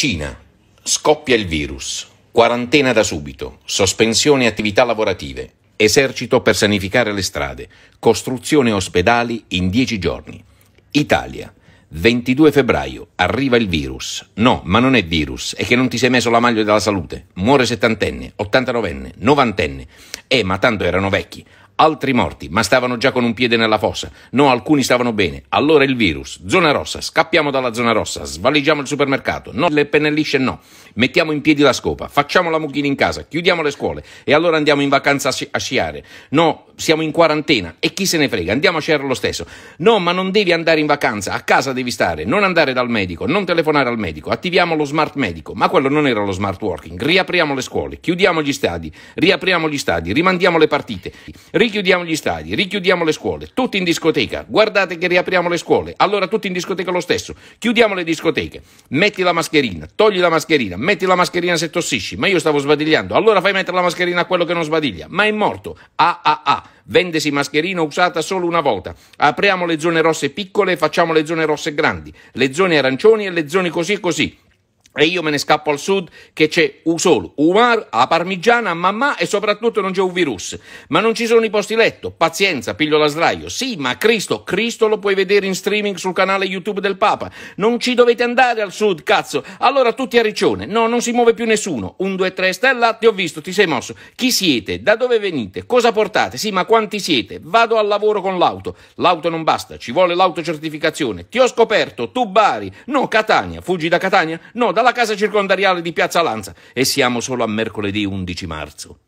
Cina. Scoppia il virus. Quarantena da subito. Sospensione attività lavorative. Esercito per sanificare le strade. Costruzione ospedali in dieci giorni. Italia. 22 febbraio. Arriva il virus. No, ma non è virus. È che non ti sei messo la maglia della salute. Muore settantenne, ottantanovenne, novantenne. Eh, ma tanto erano vecchi altri morti, ma stavano già con un piede nella fossa. No, alcuni stavano bene. Allora il virus. Zona rossa, scappiamo dalla zona rossa, svaliggiamo il supermercato. No, le pennellisce no. Mettiamo in piedi la scopa, facciamo la mucchina in casa, chiudiamo le scuole e allora andiamo in vacanza a sciare. No, siamo in quarantena e chi se ne frega, andiamo a sciare lo stesso. No, ma non devi andare in vacanza, a casa devi stare, non andare dal medico, non telefonare al medico. Attiviamo lo smart medico, ma quello non era lo smart working. Riapriamo le scuole, chiudiamo gli stadi, riapriamo gli stadi, rimandiamo le partite. Ri- richiudiamo gli stadi, richiudiamo le scuole, tutti in discoteca, guardate che riapriamo le scuole, allora tutti in discoteca lo stesso, chiudiamo le discoteche, metti la mascherina, togli la mascherina, metti la mascherina se tossisci, ma io stavo sbadigliando, allora fai mettere la mascherina a quello che non sbadiglia, ma è morto, AAA. Ah, ah, ah. Vendesi mascherina usata solo una volta. Apriamo le zone rosse piccole e facciamo le zone rosse grandi, le zone arancioni e le zone così e così e io me ne scappo al sud che c'è un solo, Umar, a parmigiana, mamma e soprattutto non c'è un virus. Ma non ci sono i posti letto, pazienza, piglio la sdraio. Sì, ma Cristo, Cristo lo puoi vedere in streaming sul canale YouTube del Papa. Non ci dovete andare al sud, cazzo. Allora tutti a riccione. No, non si muove più nessuno. Un, due, tre, stella, ti ho visto, ti sei mosso. Chi siete? Da dove venite? Cosa portate? Sì, ma quanti siete? Vado al lavoro con l'auto. L'auto non basta, ci vuole l'autocertificazione. Ti ho scoperto, tu Bari. No, Catania. Fuggi da Catania? No, da dalla casa circondariale di Piazza Lanza e siamo solo a mercoledì 11 marzo.